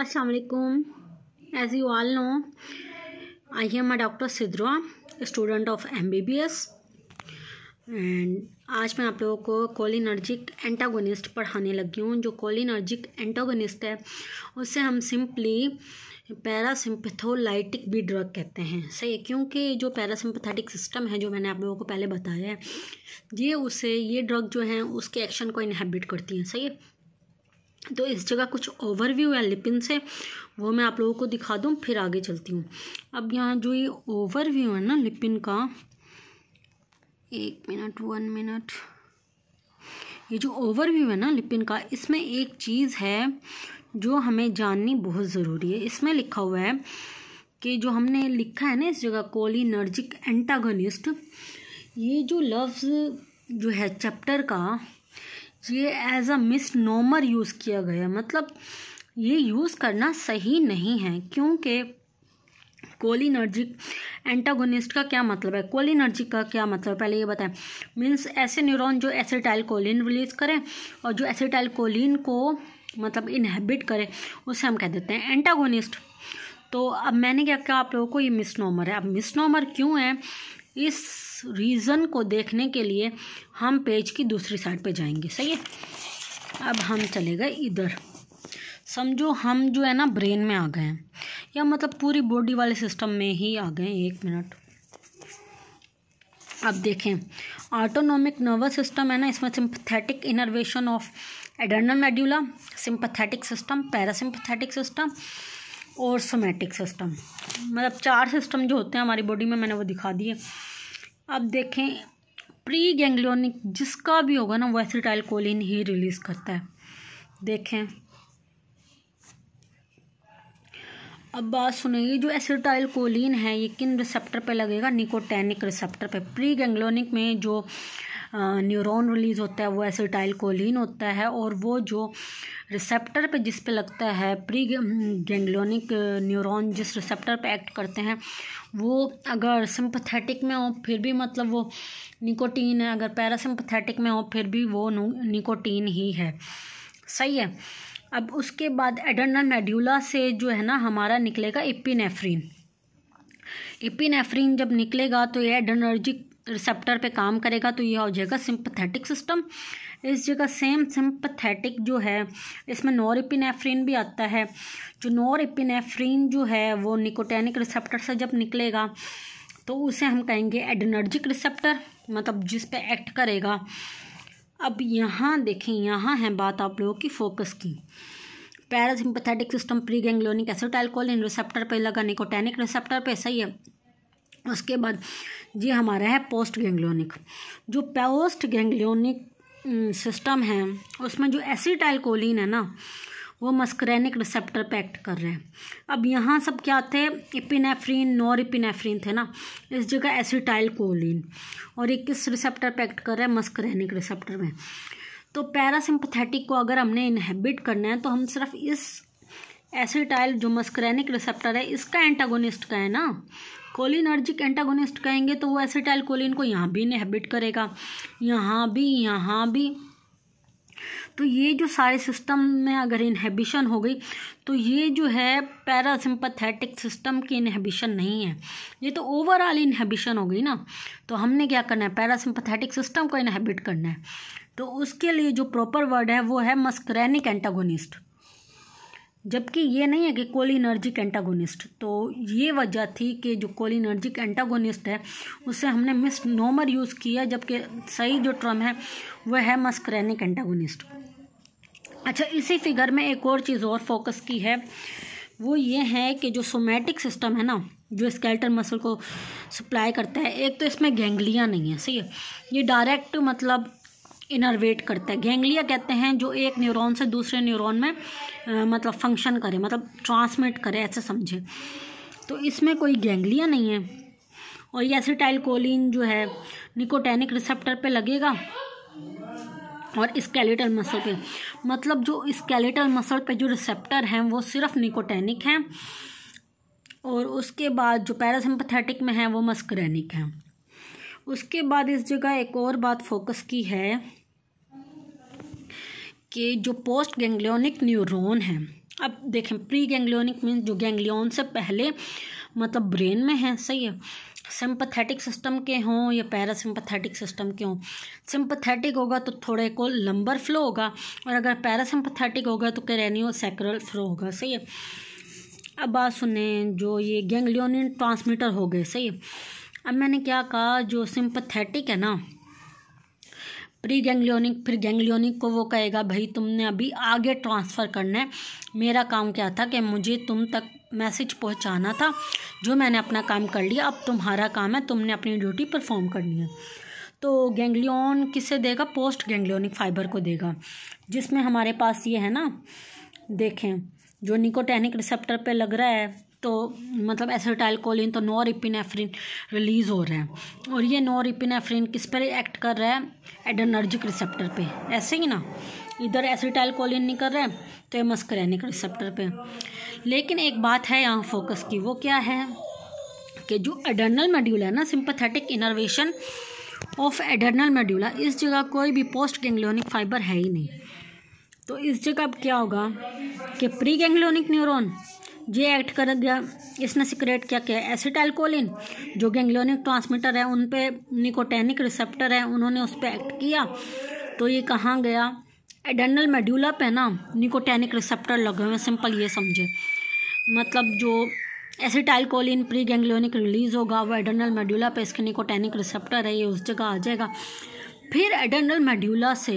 असलकुम as you all know I am my doctor सिद्रवा student of M B B S and आज मैं आप लोगों को कोलिनर्जिक एंटागोनिस्ट पढ़ाने लगी हूँ जो कोलिनर्जिक एंटागोनिस्ट है उसे हम सिंपली पैरासिम्पथोलाइटिक भी ड्रग कहते हैं सही है क्योंकि जो पैरासिम्पथेटिक सिस्टम है जो मैंने आप लोगों को पहले बताया है ये उसे ये ड्रग जो है उसके एक्शन को इनहेबिट करती हैं सही है तो इस जगह कुछ ओवरव्यू है लिपिन से वो मैं आप लोगों को दिखा दूँ फिर आगे चलती हूँ अब यहाँ जो ये ओवरव्यू है ना लिपिन का एक मिनट वन मिनट ये जो ओवरव्यू है ना लिपिन का इसमें एक चीज़ है जो हमें जाननी बहुत ज़रूरी है इसमें लिखा हुआ है कि जो हमने लिखा है ना इस जगह कोलिनर्जिक एंटागनिस्ट ये जो लफ्ज़ जो है चैप्टर का ये as a misnomer use किया गया मतलब ये यूज़ करना सही नहीं है क्योंकि कोलिनर्जिक एंटागोनिस्ट का क्या मतलब है कोलिनर्जिक का क्या मतलब है पहले ये बताएं मीन्स ऐसे न्यूरॉन जो एसिटाइल कोलिन रिलीज करें और जो एसिटाइल कोलिन को मतलब इनहेबिट करें उसे हम कह देते हैं एंटागोनिस्ट तो अब मैंने क्या कहा आप लोगों को ये मिसनोमर है अब मिसनोमर क्यों है इस रीज़न को देखने के लिए हम पेज की दूसरी साइड पे जाएंगे सही है अब हम चले गए इधर समझो हम जो है ना ब्रेन में आ गए हैं या मतलब पूरी बॉडी वाले सिस्टम में ही आ गए एक मिनट अब देखें ऑटोनोमिक नर्वस सिस्टम है ना इसमें sympathetic innervation of adrenal medulla sympathetic system parasympathetic system और सोमेटिक सिस्टम मतलब चार सिस्टम जो होते हैं हमारी बॉडी में मैंने वो दिखा दिए अब देखें प्री गैंग्लियोनिक जिसका भी होगा ना वो एसिटाइल कोलिन ही रिलीज़ करता है देखें अब बात सुने ये जो एसिटाइल कोलिन है ये किन रिसेप्टर पे लगेगा निकोटेनिक रिसेप्टर पे प्री गैंग्लोनिक में जो न्यूरॉन रिलीज़ होता है वो एसिटाइल कोलिन होता है और वो जो रिसेप्टर पे जिस पे लगता है प्री गेंगलोनिक न्यूरॉन जिस रिसेप्टर पे एक्ट करते हैं वो अगर सिंपथेटिक में हो फिर भी मतलब वो निकोटीन है अगर पैरासिम्पथेटिक में हो फिर भी वो निकोटीन ही है सही है अब उसके बाद एडर्नल मेड्यूला से जो है ना हमारा निकलेगा इपिनेफ्रीन इपिनेफ्रीन जब निकलेगा तो ये एडर्नर्जिक रिसेप्टर पे काम करेगा तो यह हो जाएगा सिंपथेटिक सिस्टम इस जगह सेम सिंपथेटिक जो है इसमें नॉरिपिनेफ्रीन भी आता है जो नॉरिपिनेफ्रीन जो है वो निकोटेनिक रिसेप्टर से जब निकलेगा तो उसे हम कहेंगे एडनर्जिक रिसेप्टर मतलब जिस पे एक्ट करेगा अब यहाँ देखें यहाँ है बात आप लोगों की फोकस की parasympathetic system pre ganglionic acetylcholine receptor पे लगा निकोटेनिक रिसेप्टर पे सही है उसके बाद ये हमारा है पोस्ट गेंगलोनिक जो पोस्ट गेंगलोनिक सिस्टम है उसमें जो कोलिन है ना वो मस्करेनिक रिसेप्टर पे एक्ट कर रहे हैं अब यहाँ सब क्या थे इपिनेफ्रीन नॉर इपिनेफ्रीन थे ना इस जगह एसिटाइल कोलिन और ये किस रिसेप्टर पे एक्ट कर रहे हैं मस्करेनिक रिसेप्टर में तो पैरासिम्पथेटिक को अगर हमने इनहेबिट करना है तो हम सिर्फ इस एसिटाइल जो मस्करेनिक रिसेप्टर है इसका एंटागोनिस्ट का है ना कोलिनर्जिक एंटागोनिस्ट कहेंगे तो वो एसिटाइल कोलिन को यहाँ भी इनहेबिट करेगा यहाँ भी यहाँ भी तो ये जो सारे सिस्टम में अगर इनहेबिशन हो गई तो ये जो है पैरासिम्पथेटिक सिस्टम की इनहेबिशन नहीं है ये तो ओवरऑल इनहेबिशन हो गई ना तो हमने क्या करना है पैरासिम्पथेटिक सिस्टम को इनहेबिट करना है तो उसके लिए जो प्रॉपर वर्ड है वो है मस्क्रैनिक एंटागोनिस्ट जबकि ये नहीं है कि कोलिनर्जिक एंटागोनिस्ट तो ये वजह थी कि जो कोलिनर्जिक एंटागोनिस्ट है उससे हमने मिस नोमर यूज़ किया जबकि सही जो ट्रम है वह है मस्क्रैनिक एंटागोनिस्ट अच्छा इसी फिगर में एक और चीज़ और फोकस की है वो ये है कि जो सोमैटिक सिस्टम है ना जो स्केल्टर मसल को सप्लाई करता है एक तो इसमें गेंगलियाँ नहीं है सही है ये डायरेक्ट मतलब इनरवेट करता है गैंग्लिया कहते हैं जो एक न्यूरॉन से दूसरे न्यूरॉन में आ, मतलब फंक्शन करे मतलब ट्रांसमिट करे ऐसे समझे तो इसमें कोई गैंग्लिया नहीं है और ये एसिटाइल कोलिन जो है निकोटेनिक रिसेप्टर पे लगेगा और स्केलेटल मसल पे मतलब जो स्केलेटल मसल पे जो रिसेप्टर हैं वो सिर्फ निकोटेनिक हैं और उसके बाद जो पैरासिम्पथेटिक में है वो मस्करेनिक हैं उसके बाद इस जगह एक और बात फोकस की है कि जो पोस्ट गैंग्लियोनिक न्यूरॉन है अब देखें प्री गैंग्लियोनिक मीन्स जो गैंग्लियन से पहले मतलब ब्रेन में है सही है सिंपथेटिक सिस्टम के हों या पैरासिम्पथेटिक सिस्टम के हों सिंपथेटिक होगा तो थोड़े को लंबर फ्लो होगा और अगर पैरासिम्पथेटिक होगा तो कैरेनियो सैक्रल फ्लो होगा सही है अब बात सुने जो ये गैंग्लियोनियन ट्रांसमीटर हो गए सही है अब मैंने क्या कहा जो सिंपथेटिक है ना प्री गैंग्लियोनिक फिर गैंग्लियोनिक को वो कहेगा भाई तुमने अभी आगे ट्रांसफ़र करना है मेरा काम क्या था कि मुझे तुम तक मैसेज पहुंचाना था जो मैंने अपना काम कर लिया अब तुम्हारा काम है तुमने अपनी ड्यूटी परफॉर्म करनी है तो गैंग्लियन किसे देगा पोस्ट गैंग्लियोनिक फाइबर को देगा जिसमें हमारे पास ये है ना देखें जो निकोटेनिक रिसेप्टर पे लग रहा है तो मतलब एसिटाइलकोलिन तो नोरिपिनेफ्रिन रिलीज़ हो रहा है और ये नोरिपिनेफ्रिन किस पर एक्ट कर रहा है एडनर्जिक रिसेप्टर पे ऐसे ही ना इधर एसिटाइलकोलिन नहीं कर रहा है तो ये मस्करैनिक रिसेप्टर पे लेकिन एक बात है यहाँ फोकस की वो क्या है कि जो एडर्नल मेड्यूल है ना sympathetic innervation of adrenal medulla इस जगह कोई भी पोस्ट गेंगलोनिक फाइबर है ही नहीं तो इस जगह अब क्या होगा कि प्री गेंगलोनिक न्यूरोन ये एक्ट कर गया इसने सिक्रेट क्या किया एसिटाइलकोलिन जो गैंग्लोनिक ट्रांसमीटर है उन पर निकोटेनिक रिसेप्टर है उन्होंने उस पर एक्ट किया तो ये कहाँ गया एडनल मेड्यूला पे ना निकोटेनिक रिसेप्टर लगे हुए सिंपल ये समझे मतलब जो एसिटाइलकोलिन प्री गैंग्लोनिक रिलीज़ होगा वो एडनल मेड्यूला पे इसके निकोटेनिक रिसेप्टर है ये उस जगह आ जाएगा फिर एडनल मेड्यूला से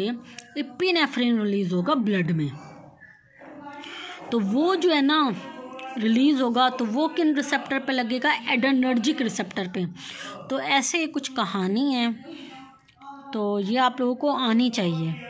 इपिनेफ्रिन रिलीज़ होगा ब्लड में तो वो जो है ना रिलीज़ होगा तो वो किन रिसेप्टर पे लगेगा एडनर्जिक रिसेप्टर पे तो ऐसे कुछ कहानी है तो ये आप लोगों को आनी चाहिए